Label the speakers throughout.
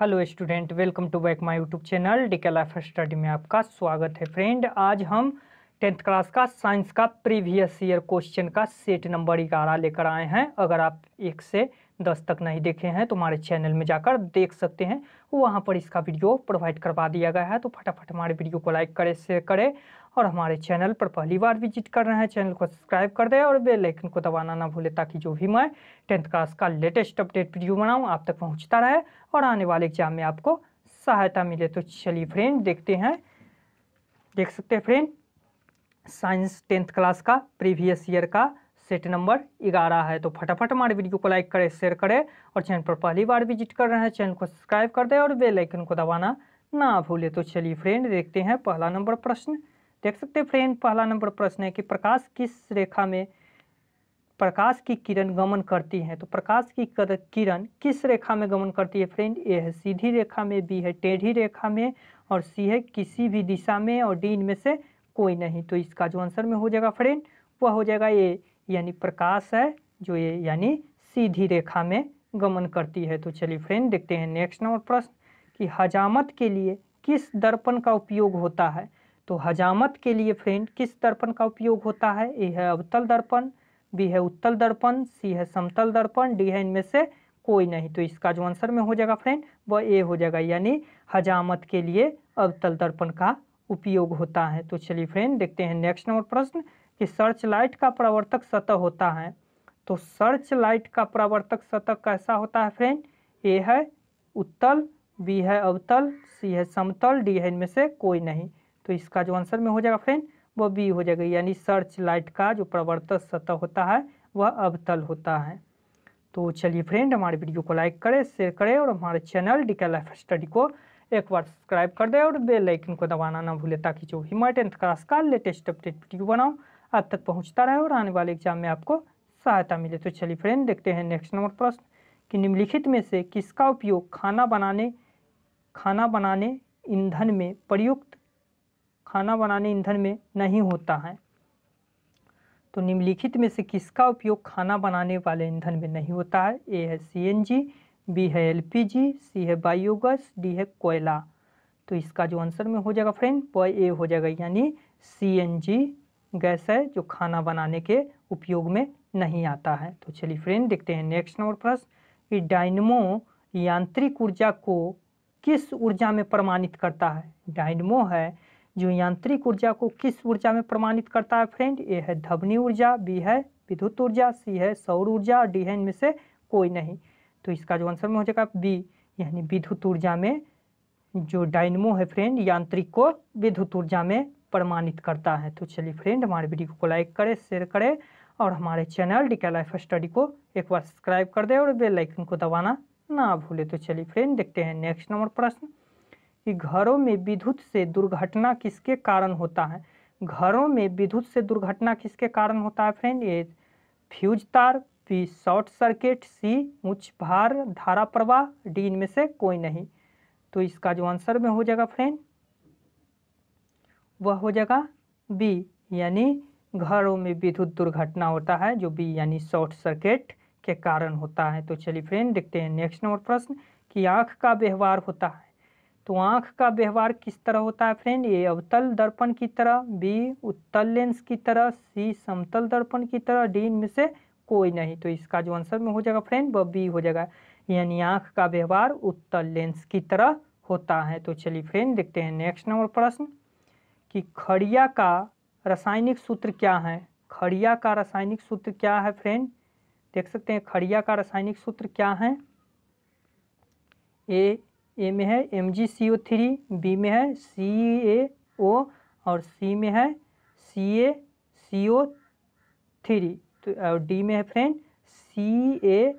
Speaker 1: hello student welcome to back my YouTube channel D K life study में आपका स्वागत है फ्रेंड आज हम टेंथ क्लास का साइंस का प्रीवियस ईयर क्वेश्चन का सेट नंबर ग्यारह लेकर आए हैं अगर आप एक से दस तक नहीं देखे हैं तो हमारे चैनल में जाकर देख सकते हैं वहाँ पर इसका वीडियो प्रोवाइड करवा दिया गया है तो फटाफट हमारे वीडियो को लाइक करें शेयर करें और हमारे चैनल पर पहली बार विजिट कर रहे हैं चैनल को सब्सक्राइब कर दें और बेल आइकन को दबाना ना भूलें ताकि जो भी मैं टेंथ क्लास का लेटेस्ट अपडेट वीडियो बनाऊँ आप तक पहुँचता रहे और आने वाले एग्जाम में आपको सहायता मिले तो चलिए फ्रेंड देखते हैं देख सकते हैं फ्रेंड साइंस टेंथ क्लास का प्रीवियस ईयर का सेट नंबर ग्यारह है तो फटाफट हमारे वीडियो को लाइक करें शेयर करें और चैनल पर पहली बार विजिट कर रहे हैं चैनल को सब्सक्राइब कर दें और बेल आइकन को दबाना ना भूलें तो चलिए फ्रेंड देखते हैं पहला नंबर प्रश्न देख सकते हैं फ्रेंड पहला नंबर प्रश्न है कि प्रकाश किस रेखा में प्रकाश की किरण गमन करती है तो प्रकाश की किरण किस रेखा में गमन करती है फ्रेंड ए है सीधी रेखा में बी है टेढ़ी रेखा में और सी है किसी भी दिशा में और डी इनमें से कोई नहीं तो इसका जो आंसर में हो जाएगा फ्रेंड वह हो जाएगा ए यानी प्रकाश है जो ये यानी सीधी रेखा में गमन करती है तो चलिए फ्रेंड देखते हैं नेक्स्ट नंबर प्रश्न कि हजामत के लिए किस दर्पण का उपयोग होता है तो हजामत के लिए फ्रेंड किस दर्पण का उपयोग होता है ए है अवतल दर्पण बी है उत्तल दर्पण सी है समतल दर्पण डी है इनमें से कोई नहीं तो इसका जो आंसर में हो जाएगा फ्रेंड वह ए हो जाएगा यानी हजामत के लिए अवतल दर्पण का उपयोग होता है तो चलिए फ्रेंड देखते हैं नेक्स्ट नंबर प्रश्न कि सर्च लाइट का प्रवर्तक सतह होता है तो सर्च लाइट का प्रवर्तक सतह कैसा होता है फ्रेंड ए है उत्तल बी है अवतल सी है समतल डी है इनमें से कोई नहीं तो इसका जो आंसर में हो जाएगा फ्रेंड वो बी हो जाएगा यानी सर्च लाइट का जो प्रवर्तक सतह होता है वह अवतल होता है तो चलिए फ्रेंड हमारे वीडियो को लाइक करें शेयर करें और हमारे चैनल के लाइफ स्टडी को एक बार सब्सक्राइब कर दें और बेल आइकन को दबाना ना भूलें ताकि जो भी टेंथ क्लास का लेटेस्ट अपडेट वीडियो बनाऊँ आप तक पहुँचता रहे और आने वाले एग्जाम में आपको सहायता मिले तो चलिए फ्रेंड देखते हैं नेक्स्ट नंबर प्रश्न कि निम्नलिखित में से किसका उपयोग खाना बनाने खाना बनाने ईंधन में प्रयुक्त खाना बनाने ईंधन में नहीं होता है तो निम्नलिखित में से किसका उपयोग खाना बनाने वाले ईंधन में नहीं होता है ए है सी बी है एल सी है बायोगैस डी है कोयला तो इसका जो आंसर में हो जाएगा फ्रेंड वह ए हो जाएगा यानी सी गैस है जो खाना बनाने के उपयोग में नहीं आता है तो चलिए फ्रेंड देखते हैं नेक्स्ट नंबर प्रश्न कि डायनमो यांत्रिक ऊर्जा को किस ऊर्जा में प्रमाणित करता है डायनमो है जो यांत्रिक ऊर्जा को किस ऊर्जा में प्रमाणित करता है फ्रेंड ए है धवनी ऊर्जा बी है विद्युत ऊर्जा सी है सौर ऊर्जा और डी है इनमें से कोई नहीं तो इसका जो आंसर में हो जाएगा बी यानी विद्युत ऊर्जा में जो डायनमो है फ्रेंड यांत्रिक को विद्युत ऊर्जा में प्रमाणित करता है तो चलिए फ्रेंड हमारे वीडियो को लाइक करें शेयर करें और हमारे चैनल डी लाइफ स्टडी को एक बार सब्सक्राइब कर दें और बेल आइकन को दबाना ना भूलें तो चलिए फ्रेंड देखते हैं नेक्स्ट नंबर प्रश्न कि घरों में विद्युत से दुर्घटना किसके कारण होता है घरों में विद्युत से दुर्घटना किसके कारण होता है फ्रेंड ये फ्यूज तार बी शॉर्ट सर्किट सी उच्च भार धारा प्रवाह डी इनमें से कोई नहीं तो इसका जो आंसर में हो जाएगा फ्रेंड वह हो जाएगा बी यानी घरों में विद्युत दुर्घटना होता है जो बी यानी शॉर्ट सर्किट के कारण होता है तो चलिए फ्रेंड देखते हैं नेक्स्ट नंबर प्रश्न कि आँख का व्यवहार होता है तो आँख का व्यवहार किस तरह होता है फ्रेंड ए अवतल दर्पण की तरह बी उत्तल लेंस की तरह सी समतल दर्पण की तरह डी इनमें से कोई नहीं तो इसका जो आंसर में हो जाएगा फ्रेंड वह बी हो जाएगा यानी आँख का व्यवहार उत्तल लेंस की तरह होता है तो चलिए फ्रेंड देखते हैं नेक्स्ट नंबर प्रश्न कि खड़िया का रासायनिक सूत्र क्या है खड़िया का रासायनिक सूत्र क्या है फ्रेंड देख सकते हैं खड़िया का रासायनिक सूत्र क्या है ए ए में है M G C O three B में है सी ए ओ और सी में है सी ए सी ओ थ्री तो और डी में है friend C A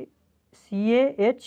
Speaker 1: C A H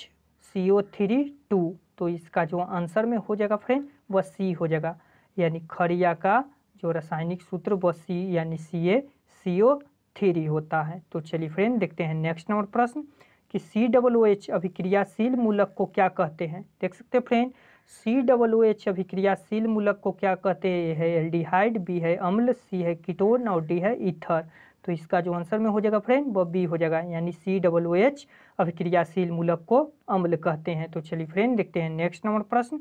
Speaker 1: C O three two तो इसका जो आंसर में हो जाएगा फ्रेंड वह सी हो जाएगा यानी खड़िया का जो रासायनिक सूत्र वो सी यानी सी ए सी ओ थ्री होता है तो चलिए फ्रेंड देखते हैं नेक्स्ट नंबर प्रश्न कि सी डबल ओ एच अभिक्रियाशील मूलक को क्या कहते हैं देख सकते हैं friend C double O H अभिक्रियाशील मूलक को क्या कहते हैं है एल्डिहाइड बी है अम्ल सी है कीटोन और डी है इथर तो इसका जो आंसर में हो जाएगा फ्रेंड वो बी हो जाएगा यानी सी डबल ओ एच अभिक्रियाशील मूलक को अम्ल कहते हैं तो चलिए फ्रेंड देखते हैं नेक्स्ट नंबर प्रश्न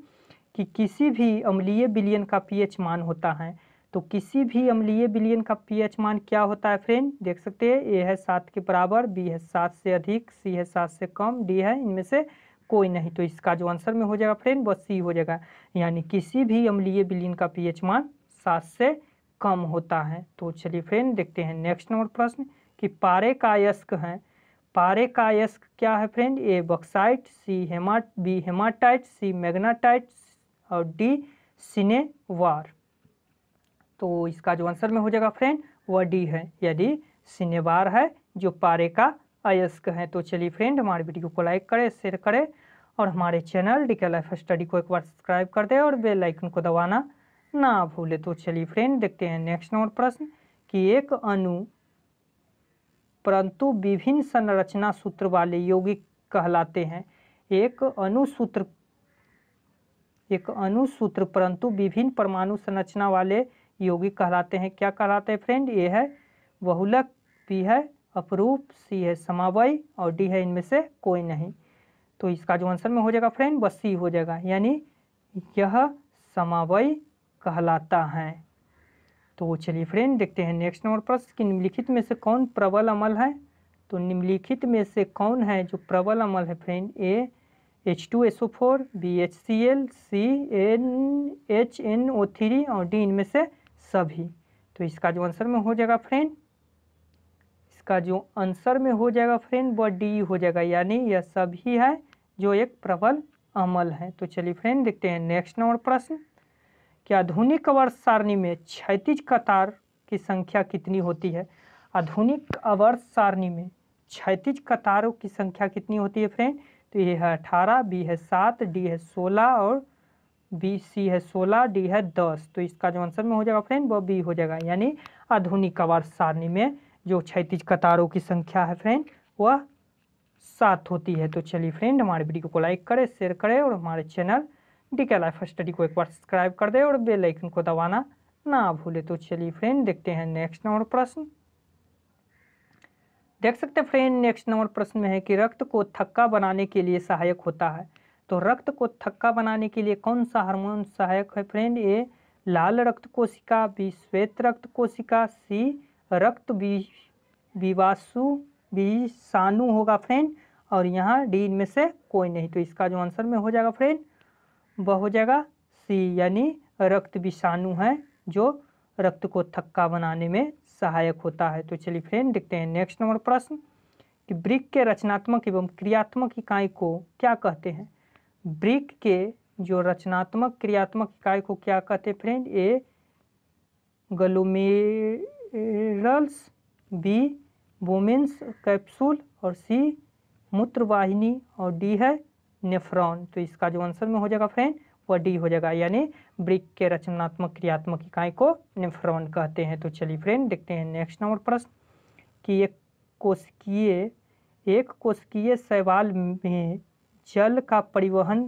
Speaker 1: कि किसी भी अम्लीय बिलियन का पीएच मान होता है तो किसी भी अम्लीय बिलियन का पीएच मान क्या होता है फ्रेंड देख सकते हैं ए है सात के बराबर बी है सात से अधिक सी है सात से कम डी है इनमें से कोई नहीं तो इसका जो आंसर में हो जाएगा फ्रेंड वो सी हो जाएगा यानी किसी भी अम्लीय बिलियन का पी मान सात से कम होता है तो चलिए फ्रेंड देखते हैं नेक्स्ट नंबर प्रश्न कि पारे का यस्क है पारे का क्या है फ्रेंड ए बक्साइट सी हेमा बी हेमाटाइट सी मैग्नाटाइट और डी वार तो इसका जो आंसर में हो जाएगा फ्रेंड वह डी है यदि सिनेवार है जो पारे का अयस्क है तो चलिए फ्रेंड हमारे वीडियो को लाइक करें शेयर करें और हमारे चैनल डिके लाइफ स्टडी को एक बार सब्सक्राइब कर दें और बेल आइकन को दबाना ना भूलें तो चलिए फ्रेंड देखते हैं नेक्स्ट नंबर प्रश्न कि एक अनु परंतु विभिन्न संरचना सूत्र वाले यौगिक कहलाते हैं एक अनुसूत्र एक अनुसूत्र परंतु विभिन्न परमाणु संरचना वाले यौगिक कहलाते हैं क्या कहलाते हैं फ्रेंड ये है बहुलक बी है अपरूप सी है समावय और डी है इनमें से कोई नहीं तो इसका जो आंसर में हो जाएगा फ्रेंड बस सी हो जाएगा यानी यह समावय कहलाता है तो चलिए फ्रेंड देखते हैं नेक्स्ट नंबर प्रश्न कि निम्नलिखित में से कौन प्रबल अमल है तो निम्नलिखित में से कौन है जो प्रबल अमल है friend A H two S O four B H C L C N H N O three और डी इनमें से सभी तो इसका जो आंसर में हो जाएगा फ्रेंड इसका जो आंसर में हो जाएगा फ्रेंड वह डी हो जाएगा यानी यह सभी है जो एक प्रबल अमल है तो चलिए फ्रेंड देखते हैं नेक्स्ट नंबर प्रश्न कि आधुनिक वर्ष सारणी में क्षैतिज कतार की संख्या कितनी होती है आधुनिक अवर्ष सारणी में क्षैतिज कतारों की संख्या कितनी होती है फ्रेंड तो ये है अठारह बी है सात डी है सोलह और बी सी है सोलह डी है दस तो इसका जो आंसर में हो जाएगा फ्रेंड वो बी हो जाएगा यानी आधुनिक कवार सारणी में जो क्षैतिज कतारों की संख्या है फ्रेंड वह सात होती है तो चलिए फ्रेंड हमारे वीडियो को लाइक करें शेयर करें और हमारे channel D K life study को एक बार सब्सक्राइब कर दें और बेलाइकन को दबाना ना भूले तो चलिए फ्रेंड देखते हैं नेक्स्ट नंबर प्रश्न देख सकते हैं फ्रेंड नेक्स्ट नंबर प्रश्न में है कि रक्त को थक्का बनाने के लिए सहायक होता है तो रक्त को थक्का बनाने के लिए कौन सा हार्मोन सहायक है फ्रेंड ए लाल रक्त कोशिका बी श्वेत रक्त कोशिका सी रक्त बी विवासु बी सानु होगा फ्रेंड और यहाँ डी इनमें से कोई नहीं तो इसका जो आंसर में हो जाएगा फ्रेंड वह हो जाएगा सी यानी रक्त विषाणु है जो रक्त को थक्का बनाने में सहायक होता है तो चलिए फ्रेंड देखते हैं नेक्स्ट नंबर प्रश्न कि ब्रिक के रचनात्मक एवं क्रियात्मक इकाई को क्या कहते हैं ब्रिक के जो रचनात्मक क्रियात्मक इकाई को क्या कहते हैं friend A glomerulus B Bowman's capsule और सी मूत्रवाहिनी और डी है नेफ्रॉन तो इसका जो आंसर में हो जाएगा फ्रेंड वह डी हो जाएगा यानी ब्रिक के रचनात्मक क्रियात्मक इकाई को निफ्रॉन कहते हैं तो चलिए फ्रेंड देखते हैं नेक्स्ट नंबर प्रश्न कि एक कोशिकीय एक कोशिकीय शैवाल में जल का परिवहन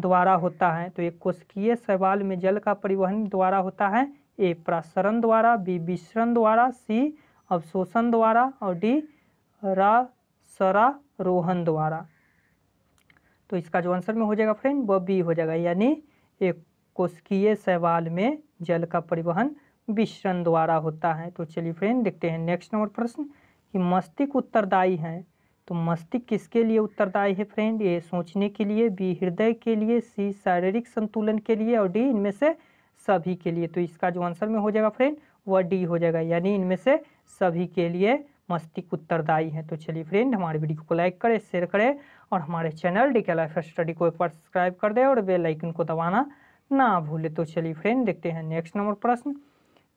Speaker 1: द्वारा होता है तो एक कोशिकीय शैवाल में जल का परिवहन द्वारा होता है ए प्रसरण द्वारा बी विश्रण द्वारा सी अवशोषण द्वारा और डी रा सरा रोहन द्वारा तो इसका जो आंसर में हो जाएगा फ्रेंड वह बी हो जाएगा यानी एक कोशकीय सवाल में जल का परिवहन विश्रण द्वारा होता है तो चलिए फ्रेंड देखते हैं नेक्स्ट नंबर प्रश्न कि मस्तिष्क उत्तरदायी है तो मस्तिष्क किसके लिए उत्तरदायी है फ्रेंड ये सोचने के लिए बी हृदय के लिए सी शारीरिक संतुलन के लिए और डी इनमें से सभी के लिए तो इसका जो आंसर में हो जाएगा फ्रेंड वह डी हो जाएगा यानी इनमें से सभी के लिए मस्तिष्क उत्तरदायी है तो चलिए फ्रेंड हमारे वीडियो को लाइक करें शेयर करें और हमारे channel D K life study को एक बार सब्सक्राइब कर दें और बेलाइकन को दबाना ना भूलें तो चलिए फ्रेंड देखते हैं नेक्स्ट नंबर प्रश्न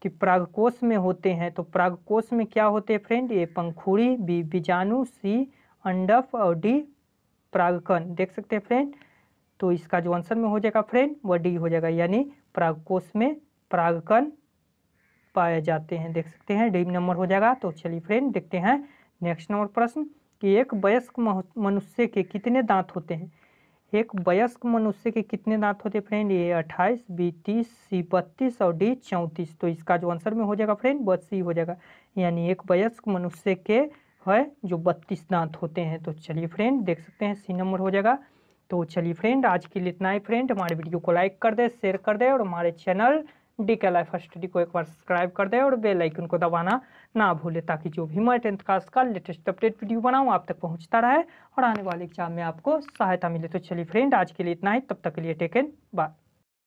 Speaker 1: कि प्रागकोष में होते हैं तो प्रागकोष में क्या होते हैं फ्रेंड ये पंखुड़ी बी बीजाणु सी अंडफ और डी प्रागकन देख सकते हैं फ्रेंड तो इसका जो आंसर में हो जाएगा फ्रेंड वह डी हो जाएगा यानी प्रागकोष में प्रागकन पाए जाते हैं देख सकते हैं डी नंबर हो जाएगा तो चलिए फ्रेंड देखते हैं नेक्स्ट नंबर प्रश्न कि एक वयस्क मनुष्य के कितने दांत होते हैं एक वयस्क मनुष्य के कितने दांत होते हैं फ्रेंड ये अट्ठाईस बी तीस सी बत्तीस और डी चौंतीस तो इसका जो आंसर में हो जाएगा फ्रेंड बस सी हो जाएगा यानी एक वयस्क मनुष्य के है जो बत्तीस दांत होते हैं तो चलिए फ्रेंड देख सकते हैं सी नंबर हो जाएगा तो चलिए फ्रेंड आज के लिए इतना ही फ्रेंड हमारे वीडियो को लाइक कर दे शेयर कर दे और हमारे channel D K life study को एक बार सब्सक्राइब कर दें और बेल आइकन को दबाना ना भूलें ताकि जो भी मैं टेंथ क्लास का लेटेस्ट अपडेट वीडियो बनाऊँ आप तक पहुँचता रहे और आने वाले एग्जाम में आपको सहायता मिले तो चलिए फ्रेंड आज के लिए इतना ही तब तक के लिए टेकन बाय